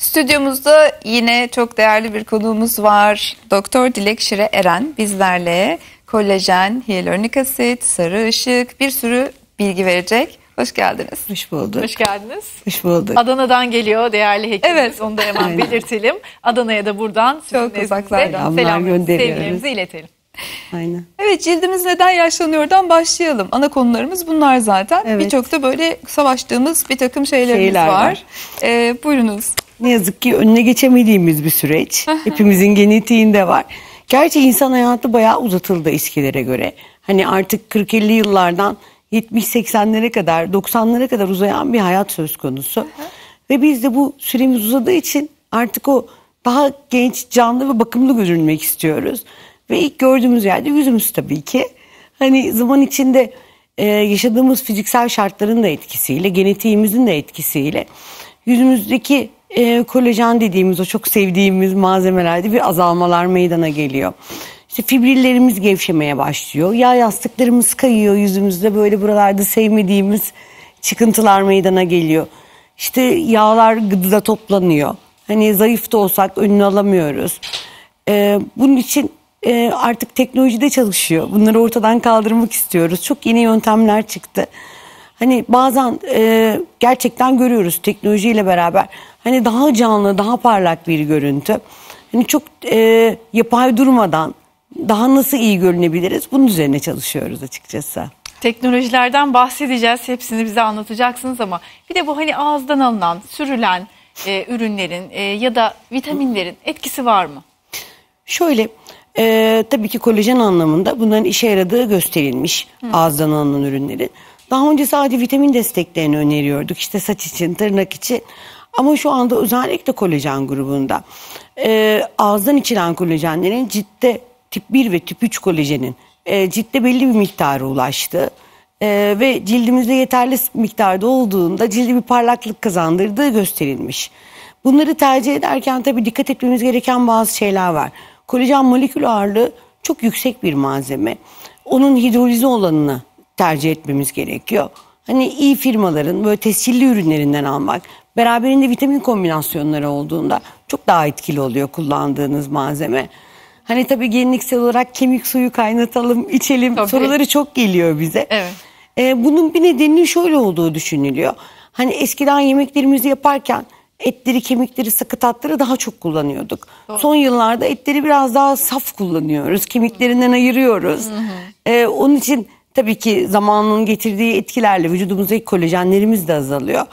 Stüdyomuzda yine çok değerli bir konuğumuz var. Doktor Dilek Şire Eren bizlerle kolajen, hyaluronik asit, sarı ışık bir sürü bilgi verecek. Hoş geldiniz. Hoş bulduk. Hoş geldiniz. Hoş bulduk. Adana'dan geliyor değerli hekimimiz. Evet. Onu da hemen belirtelim. Adana'ya da buradan çok uzaklardan selam gönderiyoruz. iletelim. Aynen. Evet cildimiz neden yaşlanıyordan başlayalım. Ana konularımız bunlar zaten. Evet. Birçok da böyle savaştığımız bir takım şeylerimiz Şeyler var. var. Ee, buyurunuz ne yazık ki önüne geçemediğimiz bir süreç. Hepimizin genetiğinde var. Gerçi insan hayatı bayağı uzatıldı eskilere göre. Hani artık 40-50 yıllardan 70-80'lere kadar 90'lara kadar uzayan bir hayat söz konusu. Ve biz de bu süremiz uzadığı için artık o daha genç, canlı ve bakımlı görünmek istiyoruz. Ve ilk gördüğümüz yerde yüzümüz tabii ki. Hani zaman içinde e, yaşadığımız fiziksel şartların da etkisiyle, genetiğimizin de etkisiyle yüzümüzdeki e, kolajen dediğimiz o çok sevdiğimiz malzemelerde bir azalmalar meydana geliyor. İşte fibrillerimiz gevşemeye başlıyor. Yağ yastıklarımız kayıyor yüzümüzde böyle buralarda sevmediğimiz çıkıntılar meydana geliyor. İşte yağlar gıdıda toplanıyor. Hani zayıf da olsak önünü alamıyoruz. Ee, bunun için e, artık de çalışıyor. Bunları ortadan kaldırmak istiyoruz. Çok yeni yöntemler çıktı. Hani bazen e, gerçekten görüyoruz teknolojiyle beraber hani daha canlı, daha parlak bir görüntü. Hani çok e, yapay durmadan daha nasıl iyi görünebiliriz bunun üzerine çalışıyoruz açıkçası. Teknolojilerden bahsedeceğiz. Hepsini bize anlatacaksınız ama bir de bu hani ağızdan alınan, sürülen e, ürünlerin e, ya da vitaminlerin etkisi var mı? Şöyle e, tabii ki kolajen anlamında bunların işe yaradığı gösterilmiş Hı. ağızdan alınan ürünlerin. Daha önce sadece vitamin desteklerini öneriyorduk. İşte saç için, tırnak için. Ama şu anda özellikle kolajen grubunda e, ağızdan içilen kolajenlerin ciddi tip 1 ve tip 3 kolajenin e, ciddi belli bir miktara ulaştı. E, ve cildimizde yeterli miktarda olduğunda cildi bir parlaklık kazandırdığı gösterilmiş. Bunları tercih ederken tabii dikkat etmemiz gereken bazı şeyler var. Kolajen molekül ağırlığı çok yüksek bir malzeme. Onun hidrolize olanını tercih etmemiz gerekiyor hani iyi firmaların böyle tescilli ürünlerinden almak beraberinde vitamin kombinasyonları olduğunda çok daha etkili oluyor kullandığınız malzeme. Hani tabii geleneksel olarak kemik suyu kaynatalım, içelim tabii. soruları çok geliyor bize. Evet. Ee, bunun bir nedeninin şöyle olduğu düşünülüyor. Hani eskiden yemeklerimizi yaparken etleri, kemikleri, sakıtatları daha çok kullanıyorduk. Doğru. Son yıllarda etleri biraz daha saf kullanıyoruz. Kemiklerinden ayırıyoruz. Ee, onun için Tabii ki zamanın getirdiği etkilerle vücudumuzdaki kolajenlerimiz de azalıyor.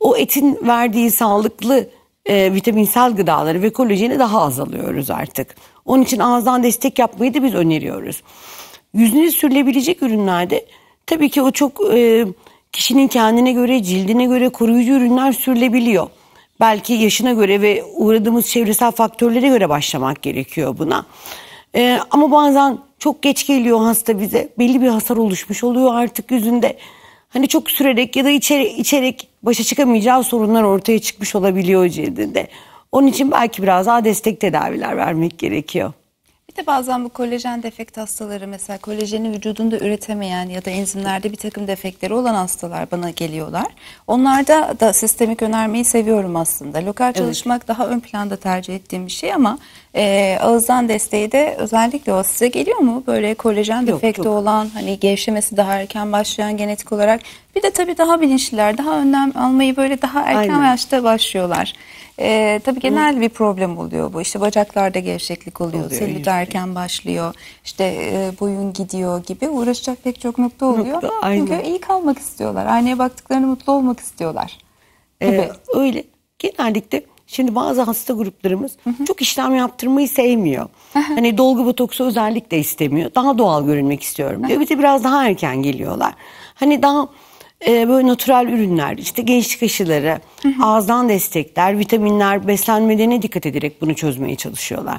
O etin verdiği sağlıklı e, vitaminsel gıdaları ve kolajeni daha az alıyoruz artık. Onun için ağızdan destek yapmayı da biz öneriyoruz. Yüzüne sürülebilecek ürünlerde tabii ki o çok e, kişinin kendine göre, cildine göre koruyucu ürünler sürülebiliyor. Belki yaşına göre ve uğradığımız çevresel faktörlere göre başlamak gerekiyor buna. E, ama bazen çok geç geliyor hasta bize. Belli bir hasar oluşmuş oluyor artık yüzünde. Hani çok sürerek ya da içerek, içerek başa çıkamayacağı sorunlar ortaya çıkmış olabiliyor cildinde. Onun için belki biraz daha destek tedaviler vermek gerekiyor. Bir de bazen bu kolajen defekt hastaları mesela kolajeni vücudunda üretemeyen ya da enzimlerde bir takım defektleri olan hastalar bana geliyorlar. Onlarda da sistemik önermeyi seviyorum aslında. Lokal evet. çalışmak daha ön planda tercih ettiğim bir şey ama e, ağızdan desteği de özellikle o size geliyor mu? Böyle kolajen yok, defekti yok. olan hani gevşemesi daha erken başlayan genetik olarak bir de tabii daha bilinçliler daha önlem almayı böyle daha erken Aynen. yaşta başlıyorlar. E, tabii genel bir problem oluyor bu. İşte bacaklarda gevşeklik oluyor, oluyor selülit şey. erken başlıyor, işte e, boyun gidiyor gibi uğraşacak pek çok nokta oluyor. Nokta, Çünkü iyi kalmak istiyorlar. Aynaya baktıklarını mutlu olmak istiyorlar. Ee, tabii. Ee, öyle. Genellikle Şimdi bazı hasta gruplarımız hı hı. çok işlem yaptırmayı sevmiyor. Hı hı. Hani dolgu botoksu özellikle istemiyor. Daha doğal görünmek istiyorum diyor. Bir de biraz daha erken geliyorlar. Hani daha e, böyle natural ürünler, işte gençlik aşıları, hı hı. ağızdan destekler, vitaminler, beslenmelerine dikkat ederek bunu çözmeye çalışıyorlar.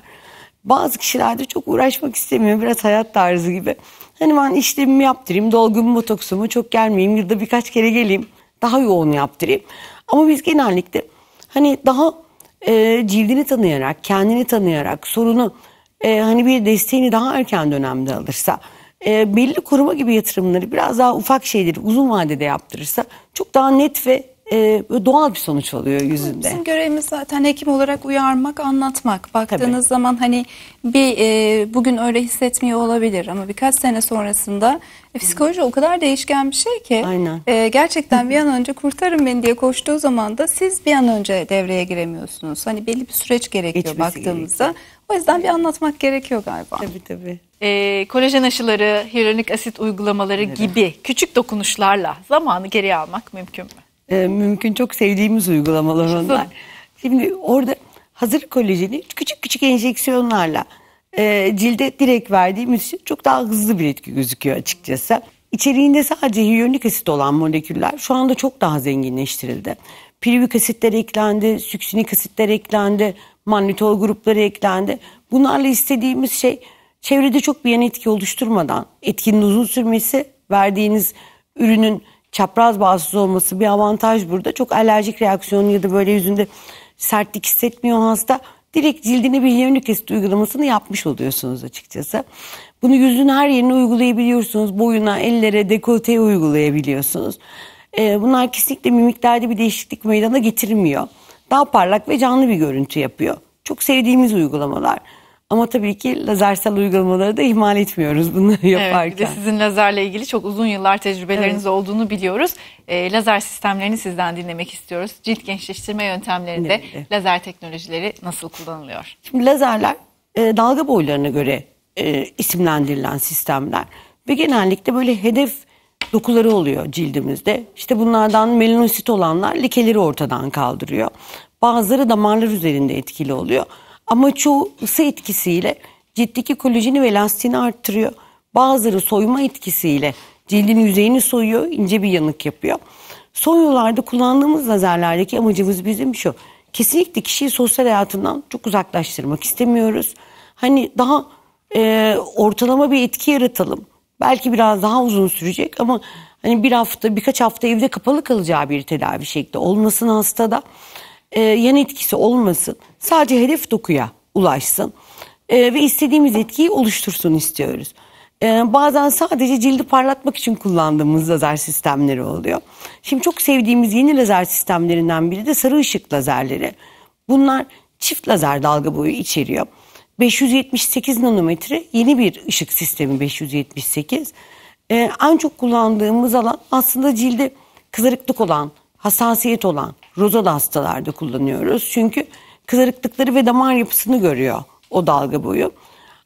Bazı kişilerde çok uğraşmak istemiyor. Biraz hayat tarzı gibi. Hani ben işlemimi yaptırayım, dolgumu, botoksumu çok gelmeyeyim, yılda birkaç kere geleyim, daha yoğun yaptırayım. Ama biz genellikle hani daha e, cildini tanıyarak, kendini tanıyarak, sorunu e, hani bir desteğini daha erken dönemde alırsa e, belli koruma gibi yatırımları biraz daha ufak şeyleri uzun vadede yaptırırsa çok daha net ve e, doğal bir sonuç oluyor yüzünde. Bizim görevimiz zaten hekim olarak uyarmak, anlatmak. Baktığınız Tabii. zaman hani bir e, bugün öyle hissetmiyor olabilir ama birkaç sene sonrasında e, psikoloji o kadar değişken bir şey ki Aynen. E, gerçekten bir an önce kurtarın beni diye koştuğu zaman da siz bir an önce devreye giremiyorsunuz. Hani belli bir süreç gerekiyor Geçmesi baktığımızda. Gerekiyor. O yüzden bir anlatmak gerekiyor galiba. Tabii tabii e, kolajen aşıları, hyaluronik asit uygulamaları Neden? gibi küçük dokunuşlarla zamanı geriye almak mümkün mü? E, mümkün çok sevdiğimiz uygulamalar onlar. Şimdi orada hazır kolajeni küçük küçük enjeksiyonlarla e, cilde direkt verdiğimiz için çok daha hızlı bir etki gözüküyor açıkçası. İçeriğinde sadece hyaluronik asit olan moleküller şu anda çok daha zenginleştirildi. Pirivik asitler eklendi, süksinik asitler eklendi, mannitol grupları eklendi. Bunlarla istediğimiz şey çevrede çok bir yan etki oluşturmadan etkinin uzun sürmesi, verdiğiniz ürünün çapraz bağımsız olması bir avantaj burada. Çok alerjik reaksiyon ya da böyle yüzünde sertlik hissetmiyor hasta. Direkt cildine bir yemlik asit uygulamasını yapmış oluyorsunuz açıkçası. Bunu yüzün her yerine uygulayabiliyorsunuz. Boyuna, ellere, dekolteye uygulayabiliyorsunuz. Ee, bunlar kesinlikle mimiklerde bir değişiklik meydana getirmiyor. Daha parlak ve canlı bir görüntü yapıyor. Çok sevdiğimiz uygulamalar. Ama tabii ki lazersel uygulamaları da ihmal etmiyoruz bunları yaparken. bir de sizin lazerle ilgili çok uzun yıllar tecrübeleriniz evet. olduğunu biliyoruz. E, lazer sistemlerini sizden dinlemek istiyoruz. Cilt gençleştirme yöntemlerinde evet. lazer teknolojileri nasıl kullanılıyor? Şimdi lazerler e, dalga boylarına göre e, isimlendirilen sistemler ve genellikle böyle hedef dokuları oluyor cildimizde. İşte bunlardan melanosit olanlar likeleri ortadan kaldırıyor. Bazıları damarlar üzerinde etkili oluyor. Ama çoğu ısı etkisiyle ciltteki kolajeni ve elastini arttırıyor. Bazıları soyma etkisiyle cildin yüzeyini soyuyor, ince bir yanık yapıyor. Son yıllarda kullandığımız lazerlerdeki amacımız bizim şu. Kesinlikle kişiyi sosyal hayatından çok uzaklaştırmak istemiyoruz. Hani daha e, ortalama bir etki yaratalım. Belki biraz daha uzun sürecek ama hani bir hafta birkaç hafta evde kapalı kalacağı bir tedavi şekli olmasın hastada e, yan etkisi olmasın. Sadece hedef dokuya ulaşsın e, ve istediğimiz etkiyi oluştursun istiyoruz. E, bazen sadece cildi parlatmak için kullandığımız lazer sistemleri oluyor. Şimdi çok sevdiğimiz yeni lazer sistemlerinden biri de sarı ışık lazerleri. Bunlar çift lazer dalga boyu içeriyor. 578 nanometre yeni bir ışık sistemi 578. Ee, en çok kullandığımız alan aslında cilde kızarıklık olan hassasiyet olan rozal hastalarda kullanıyoruz. Çünkü kızarıklıkları ve damar yapısını görüyor o dalga boyu.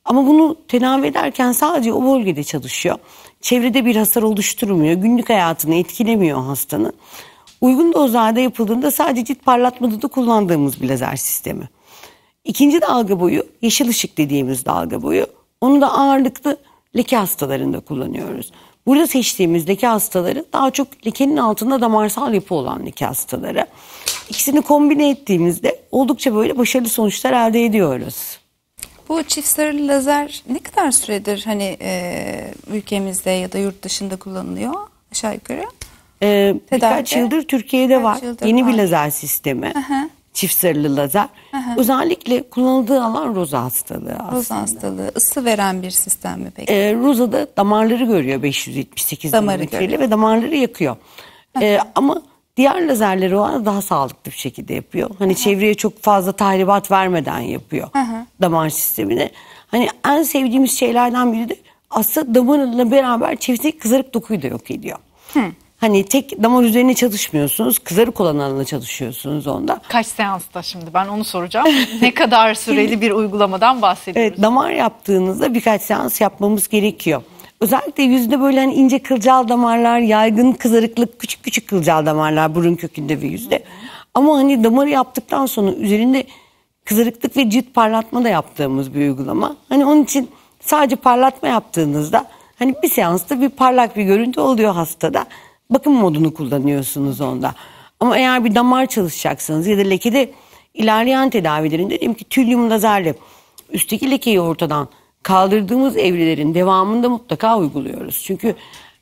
Ama bunu tedavi ederken sadece o bölgede çalışıyor. Çevrede bir hasar oluşturmuyor. Günlük hayatını etkilemiyor hastanın. Uygun dozlarda yapıldığında sadece cilt parlatmada da kullandığımız bir lazer sistemi. İkinci dalga boyu yeşil ışık dediğimiz dalga boyu. Onu da ağırlıklı leke hastalarında kullanıyoruz. Burada seçtiğimizdeki leke hastaları daha çok lekenin altında damarsal yapı olan leke hastaları. İkisini kombine ettiğimizde oldukça böyle başarılı sonuçlar elde ediyoruz. Bu çift sarılı lazer ne kadar süredir hani e, ülkemizde ya da yurt dışında kullanılıyor aşağı yukarı? Ee, birkaç yıldır Türkiye'de birkaç var. Yıldır Yeni var. bir lazer sistemi. Aha. Çift sarılı lazer. Özellikle kullanıldığı alan roza hastalığı aslında. Roza hastalığı ısı veren bir sistem mi peki? Ee, roza da damarları görüyor 578 Damarı görüyor. ve damarları yakıyor. ee, ama diğer lazerleri olan daha sağlıklı bir şekilde yapıyor. Hani çevreye çok fazla tahribat vermeden yapıyor damar sistemini. Hani en sevdiğimiz şeylerden biri de aslında damarla beraber çevresindeki kızarık dokuyu da yok ediyor. Hı. Hani tek damar üzerine çalışmıyorsunuz. Kızarık olan alana çalışıyorsunuz onda. Kaç seansta şimdi ben onu soracağım. ne kadar süreli bir uygulamadan bahsediyoruz? Evet, damar yaptığınızda birkaç seans yapmamız gerekiyor. Özellikle yüzde böyle hani ince kılcal damarlar, yaygın kızarıklık, küçük küçük kılcal damarlar burun kökünde ve yüzde. Ama hani damarı yaptıktan sonra üzerinde kızarıklık ve cilt parlatma da yaptığımız bir uygulama. Hani onun için sadece parlatma yaptığınızda hani bir seansta bir parlak bir görüntü oluyor hastada bakım modunu kullanıyorsunuz onda. Ama eğer bir damar çalışacaksanız ya da lekede ilerleyen tedavilerin dedim ki tülyum lazerle üstteki lekeyi ortadan kaldırdığımız evrelerin devamında mutlaka uyguluyoruz. Çünkü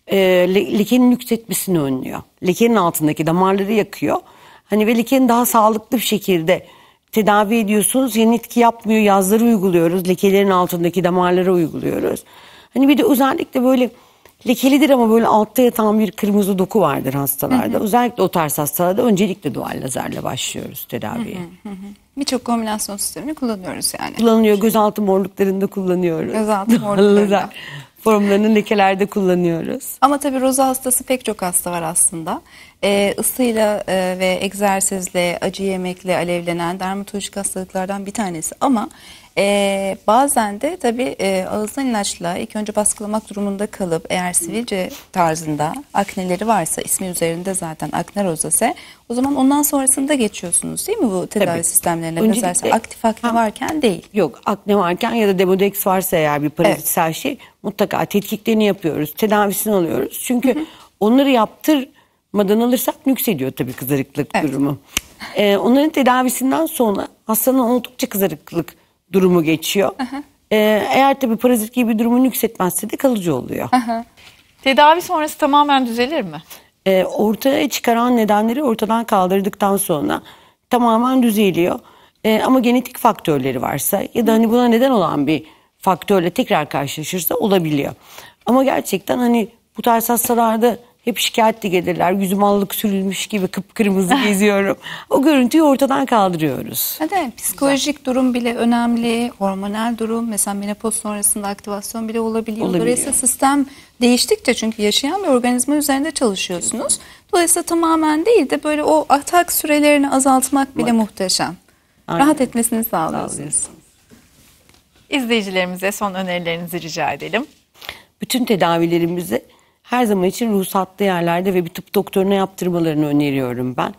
e, le, lekenin yükseltmesini önlüyor. Lekenin altındaki damarları yakıyor. Hani ve lekenin daha sağlıklı bir şekilde tedavi ediyorsunuz. Yeni etki yapmıyor. Yazları uyguluyoruz. Lekelerin altındaki damarlara uyguluyoruz. Hani bir de özellikle böyle Lekelidir ama böyle altta yatan bir kırmızı doku vardır hastalarda. Hı hı. Özellikle o tarz hastalarda öncelikle dual lazerle başlıyoruz tedaviye. Birçok kombinasyon sistemini kullanıyoruz yani. Kullanılıyor. Gözaltı morluklarında kullanıyoruz. Gözaltı morluklarında. formlarını lekelerde kullanıyoruz. Ama tabii roza hastası pek çok hasta var aslında. E, ısıyla e, ve egzersizle, acı yemekle alevlenen dermatolojik hastalıklardan bir tanesi ama ee, bazen de tabii e, ağızdan ilaçla ilk önce baskılamak durumunda kalıp eğer sivilce tarzında akneleri varsa ismi üzerinde zaten akne rozase o zaman ondan sonrasında geçiyorsunuz değil mi bu tedavi tabii. sistemlerine? Öncelikle, aktif akne ha, varken değil. Yok akne varken ya da demodex varsa eğer bir parazitsel evet. şey mutlaka tetkiklerini yapıyoruz tedavisini alıyoruz. Çünkü hı hı. onları yaptırmadan alırsak yükseliyor tabii kızarıklık evet. durumu. Ee, onların tedavisinden sonra hastanın oldukça kızarıklık durumu geçiyor. Aha. Ee, eğer tabii parazit gibi bir durumu yükseltmezse de kalıcı oluyor. Aha. Tedavi sonrası tamamen düzelir mi? Ee, ortaya çıkaran nedenleri ortadan kaldırdıktan sonra tamamen düzeliyor. Ee, ama genetik faktörleri varsa ya da hani buna neden olan bir faktörle tekrar karşılaşırsa olabiliyor. Ama gerçekten hani bu tarz hastalarda hep şikayetle gelirler. Yüzüm allık sürülmüş gibi kıpkırmızı geziyorum. o görüntüyü ortadan kaldırıyoruz. Hadi psikolojik Güzel. durum bile önemli. Hormonal durum mesela menopoz sonrasında aktivasyon bile olabiliyor. olabiliyor. Dolayısıyla sistem değiştikçe çünkü yaşayan bir organizma üzerinde çalışıyorsunuz. Dolayısıyla tamamen değil de böyle o atak sürelerini azaltmak bile Bak. muhteşem. Aynen. Rahat etmesini sağlıyorsunuz. sağlıyorsunuz. İzleyicilerimize son önerilerinizi rica edelim. Bütün tedavilerimizi her zaman için ruhsatlı yerlerde ve bir tıp doktoruna yaptırmalarını öneriyorum ben.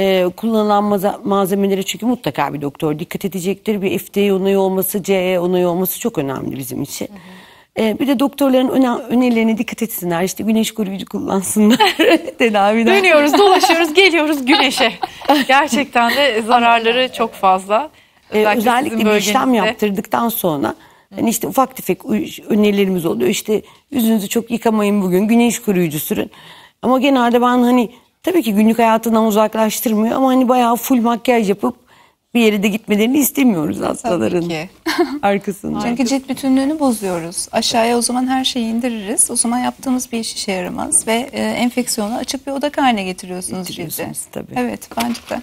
Ee, kullanılan maza- çünkü mutlaka bir doktor dikkat edecektir. Bir FDA onayı olması, CE onayı olması çok önemli bizim için. Hı ee, hı. bir de doktorların öne- önerilerine dikkat etsinler. İşte güneş koruyucu kullansınlar tedaviden. Dönüyoruz, dolaşıyoruz, geliyoruz güneşe. Gerçekten de zararları çok fazla. Ee, özellikle, ee, özellikle bir işlem yaptırdıktan sonra Hani işte ufak tefek önerilerimiz oluyor. İşte yüzünüzü çok yıkamayın bugün. Güneş koruyucu sürün. Ama genelde ben hani tabii ki günlük hayatından uzaklaştırmıyor ama hani bayağı full makyaj yapıp bir yere de gitmelerini istemiyoruz hastaların. Tabii ki. Arkasında. Çünkü cilt bütünlüğünü bozuyoruz. Aşağıya o zaman her şeyi indiririz. O zaman yaptığımız bir iş işe yaramaz ve e, enfeksiyonu açık bir odak haline getiriyorsunuz, getiriyorsunuz cildi. Tabii. Evet bence de.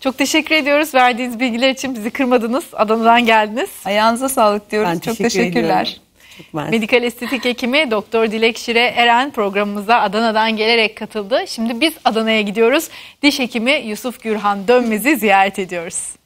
Çok teşekkür ediyoruz verdiğiniz bilgiler için. Bizi kırmadınız. Adana'dan geldiniz. Ayağınıza sağlık diyoruz. Ben Çok teşekkürler. Ediyorum. Medikal estetik hekimi Doktor Dilek Şire Eren programımıza Adana'dan gelerek katıldı. Şimdi biz Adana'ya gidiyoruz. Diş hekimi Yusuf Gürhan Dönmez'i ziyaret ediyoruz.